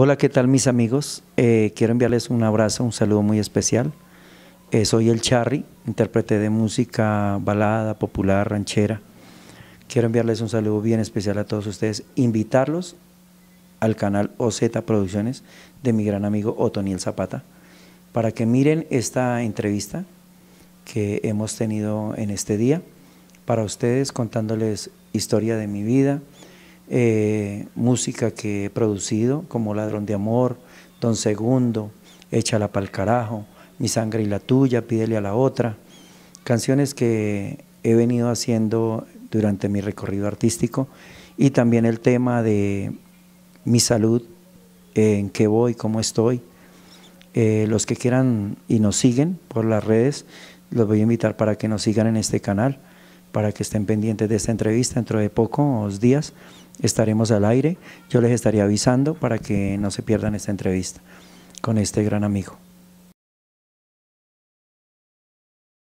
Hola, ¿qué tal mis amigos? Eh, quiero enviarles un abrazo, un saludo muy especial. Eh, soy el Charry, intérprete de música balada, popular, ranchera. Quiero enviarles un saludo bien especial a todos ustedes, invitarlos al canal OZ Producciones de mi gran amigo Otoniel Zapata para que miren esta entrevista que hemos tenido en este día para ustedes contándoles historia de mi vida, eh, música que he producido, como Ladrón de Amor, Don Segundo, Échala pa'l carajo, Mi sangre y la tuya, Pídele a la otra. Canciones que he venido haciendo durante mi recorrido artístico y también el tema de mi salud, en qué voy, cómo estoy. Eh, los que quieran y nos siguen por las redes, los voy a invitar para que nos sigan en este canal, para que estén pendientes de esta entrevista dentro de pocos días estaremos al aire. Yo les estaré avisando para que no se pierdan esta entrevista con este gran amigo.